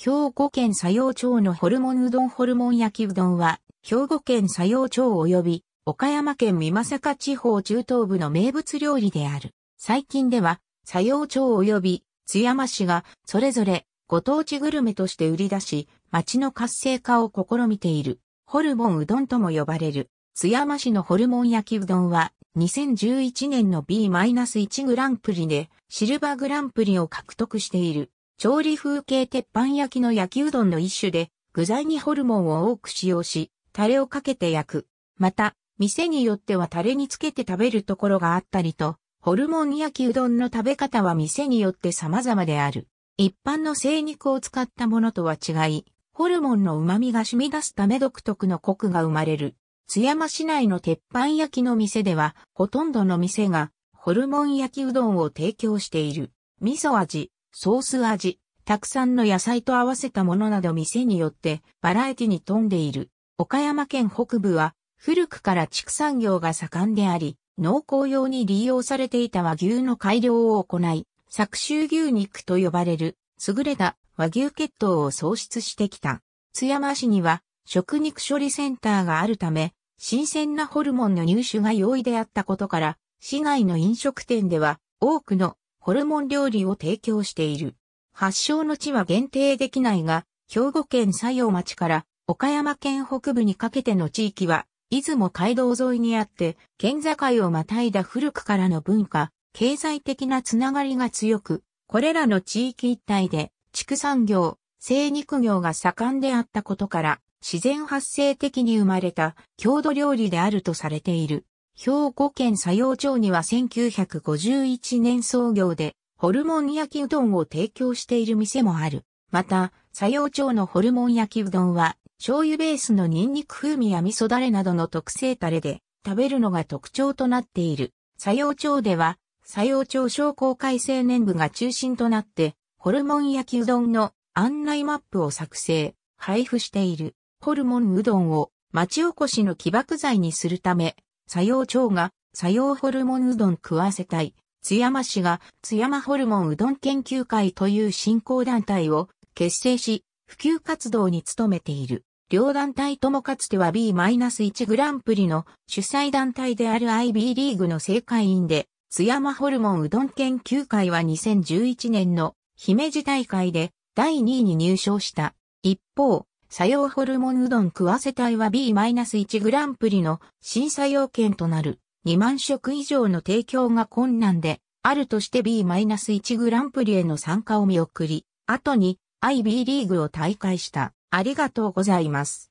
兵庫県佐用町のホルモンうどんホルモン焼きうどんは、兵庫県佐用町及び、岡山県美作地方中東部の名物料理である。最近では、佐用町及び津山市が、それぞれ、ご当地グルメとして売り出し、町の活性化を試みている。ホルモンうどんとも呼ばれる。津山市のホルモン焼きうどんは、2011年の B-1 グランプリで、シルバーグランプリを獲得している。調理風景鉄板焼きの焼きうどんの一種で、具材にホルモンを多く使用し、タレをかけて焼く。また、店によってはタレにつけて食べるところがあったりと、ホルモン焼きうどんの食べ方は店によって様々である。一般の生肉を使ったものとは違い、ホルモンの旨味が染み出すため独特のコクが生まれる。津山市内の鉄板焼きの店では、ほとんどの店が、ホルモン焼きうどんを提供している。味噌味、ソース味、たくさんの野菜と合わせたものなど店によってバラエティに富んでいる。岡山県北部は古くから畜産業が盛んであり、農耕用に利用されていた和牛の改良を行い、作州牛肉と呼ばれる優れた和牛血統を創出してきた。津山市には食肉処理センターがあるため、新鮮なホルモンの入手が容易であったことから、市内の飲食店では多くのホルモン料理を提供している。発祥の地は限定できないが、兵庫県佐用町から岡山県北部にかけての地域は、出雲街道沿いにあって、県境をまたいだ古くからの文化、経済的なつながりが強く、これらの地域一帯で、畜産業、生肉業が盛んであったことから、自然発生的に生まれた郷土料理であるとされている。兵庫県佐用町には1951年創業で、ホルモン焼きうどんを提供している店もある。また、佐用町のホルモン焼きうどんは、醤油ベースのニンニク風味や味噌だれなどの特製タレで、食べるのが特徴となっている。佐用町では、佐用町商工会青年部が中心となって、ホルモン焼きうどんの案内マップを作成、配布している。ホルモンうどんを町おこしの起爆剤にするため、作用腸が作用ホルモンうどん食わせたい、津山市が津山ホルモンうどん研究会という振興団体を結成し、普及活動に努めている。両団体ともかつては B-1 グランプリの主催団体である IB リーグの正会員で、津山ホルモンうどん研究会は2011年の姫路大会で第2位に入賞した。一方、作用ホルモンうどん食わせ体は B-1 グランプリの審査要件となる2万食以上の提供が困難で、あるとして B-1 グランプリへの参加を見送り、後に IB リーグを退会した。ありがとうございます。